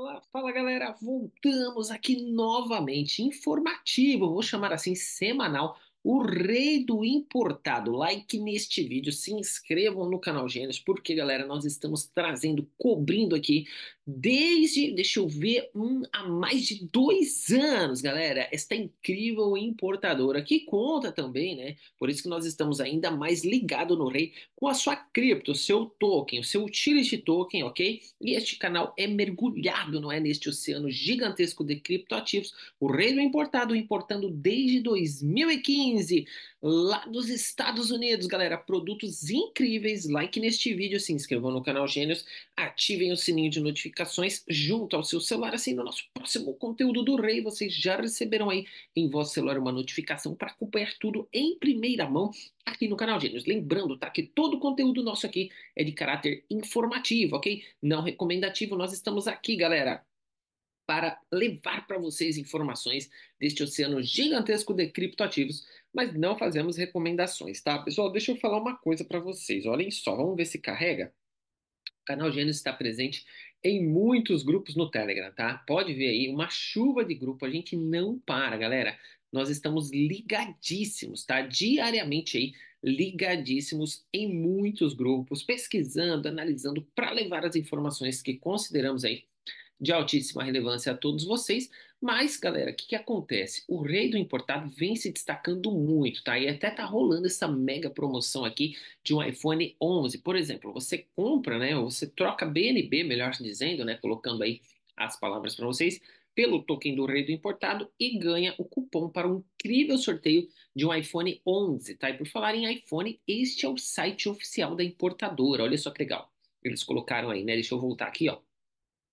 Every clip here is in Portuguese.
Fala, fala galera, voltamos aqui novamente, informativo, vou chamar assim, semanal, o rei do importado. Like neste vídeo, se inscrevam no canal Gênesis, porque galera, nós estamos trazendo, cobrindo aqui desde, deixa eu ver, um, há mais de dois anos, galera, esta incrível importadora que conta também, né? Por isso que nós estamos ainda mais ligado no rei com a sua cripto, seu token, o seu utility token, ok? E este canal é mergulhado, não é, neste oceano gigantesco de criptoativos. O rei do importado importando desde 2015 lá dos Estados Unidos, galera. Produtos incríveis. Like neste vídeo, se inscrevam no canal Gênios, ativem o sininho de notificações junto ao seu celular. Assim, no nosso próximo conteúdo do Rei, vocês já receberão aí em vosso celular uma notificação para acompanhar tudo em primeira mão aqui no canal Gênios. Lembrando, tá? Que todo o conteúdo nosso aqui é de caráter informativo, ok? Não recomendativo. Nós estamos aqui, galera para levar para vocês informações deste oceano gigantesco de criptoativos, mas não fazemos recomendações, tá? Pessoal, deixa eu falar uma coisa para vocês. Olhem só, vamos ver se carrega. O canal Gênesis está presente em muitos grupos no Telegram, tá? Pode ver aí uma chuva de grupo, a gente não para, galera. Nós estamos ligadíssimos, tá? Diariamente aí, ligadíssimos em muitos grupos, pesquisando, analisando para levar as informações que consideramos aí de altíssima relevância a todos vocês. Mas, galera, o que, que acontece? O rei do importado vem se destacando muito, tá? E até tá rolando essa mega promoção aqui de um iPhone 11. Por exemplo, você compra, né? Ou você troca BNB, melhor dizendo, né? Colocando aí as palavras para vocês, pelo token do rei do importado e ganha o cupom para um incrível sorteio de um iPhone 11, tá? E por falar em iPhone, este é o site oficial da importadora. Olha só que legal. Eles colocaram aí, né? Deixa eu voltar aqui, ó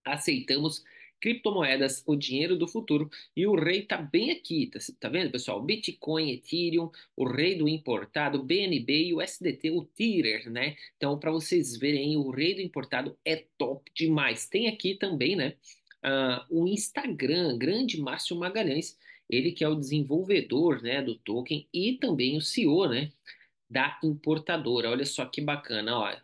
aceitamos criptomoedas, o dinheiro do futuro. E o rei tá bem aqui, tá, tá vendo, pessoal? Bitcoin, Ethereum, o rei do importado, BNB e o SDT, o Tether, né? Então, para vocês verem, o rei do importado é top demais. Tem aqui também, né? Uh, o Instagram, grande Márcio Magalhães, ele que é o desenvolvedor, né, do token e também o CEO, né, da importadora. Olha só que bacana, olha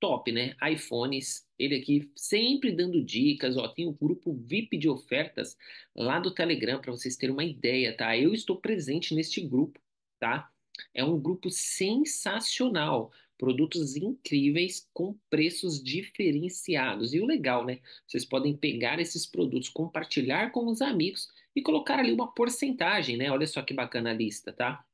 top, né? iPhones, ele aqui sempre dando dicas, ó, tem o um grupo VIP de ofertas lá do Telegram para vocês terem uma ideia, tá? Eu estou presente neste grupo, tá? É um grupo sensacional, produtos incríveis com preços diferenciados. E o legal, né? Vocês podem pegar esses produtos, compartilhar com os amigos e colocar ali uma porcentagem, né? Olha só que bacana a lista, tá?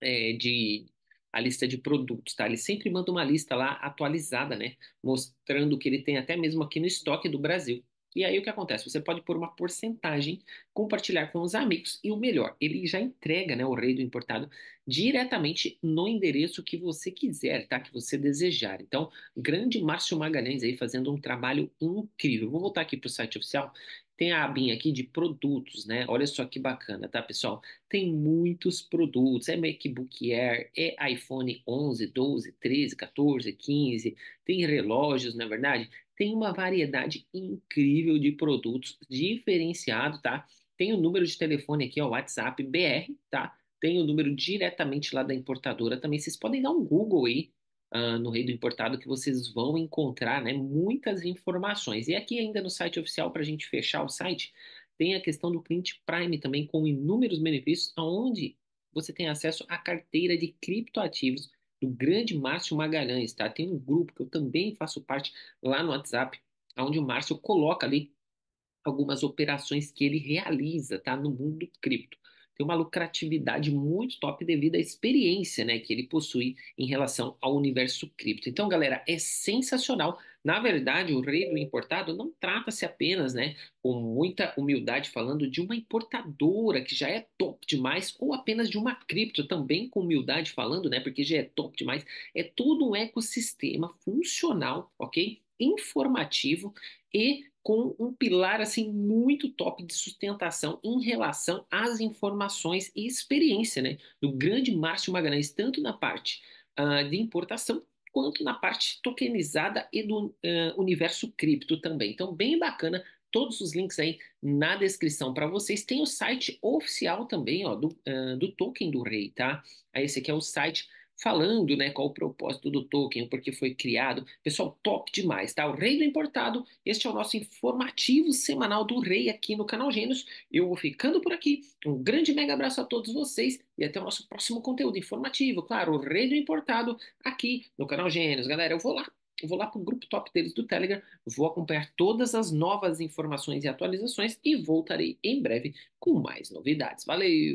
É, de a lista de produtos, tá? Ele sempre manda uma lista lá atualizada, né? Mostrando que ele tem até mesmo aqui no estoque do Brasil. E aí o que acontece? Você pode pôr uma porcentagem compartilhar com os amigos e o melhor, ele já entrega né, o rei do importado diretamente no endereço que você quiser, tá? Que você desejar. Então, grande Márcio Magalhães aí fazendo um trabalho incrível. Vou voltar aqui para o site oficial. Tem a abinha aqui de produtos, né? Olha só que bacana, tá, pessoal? Tem muitos produtos. É MacBook Air, é iPhone 11, 12, 13, 14, 15. Tem relógios, na é verdade? Tem uma variedade incrível de produtos diferenciado, tá? Tem o número de telefone aqui, ó, WhatsApp BR, tá? Tem o número diretamente lá da importadora também. Vocês podem dar um Google aí uh, no Rei do Importado que vocês vão encontrar, né, muitas informações. E aqui ainda no site oficial, para a gente fechar o site, tem a questão do cliente Prime também, com inúmeros benefícios, onde você tem acesso à carteira de criptoativos do grande Márcio Magalhães, tá? Tem um grupo que eu também faço parte lá no WhatsApp, onde o Márcio coloca ali algumas operações que ele realiza, tá? No mundo cripto. Tem uma lucratividade muito top devido à experiência, né, que ele possui em relação ao universo cripto. Então, galera, é sensacional. Na verdade, o rei do importado não trata-se apenas, né, com muita humildade falando de uma importadora que já é top demais ou apenas de uma cripto também com humildade falando, né, porque já é top demais. É todo um ecossistema funcional, OK? informativo e com um pilar assim muito top de sustentação em relação às informações e experiência, né, do grande Márcio Magalhães, tanto na parte uh, de importação quanto na parte tokenizada e do uh, universo cripto também. Então, bem bacana todos os links aí na descrição para vocês. Tem o site oficial também, ó, do, uh, do token do rei, tá? Esse aqui é o site falando né, qual o propósito do Tolkien, porque foi criado. Pessoal, top demais, tá? O Rei do Importado, este é o nosso informativo semanal do Rei aqui no canal Gênios. Eu vou ficando por aqui. Um grande mega abraço a todos vocês e até o nosso próximo conteúdo informativo, claro, o Rei do Importado aqui no canal Gênios. Galera, eu vou lá eu vou lá para o grupo top deles do Telegram, vou acompanhar todas as novas informações e atualizações e voltarei em breve com mais novidades. Valeu!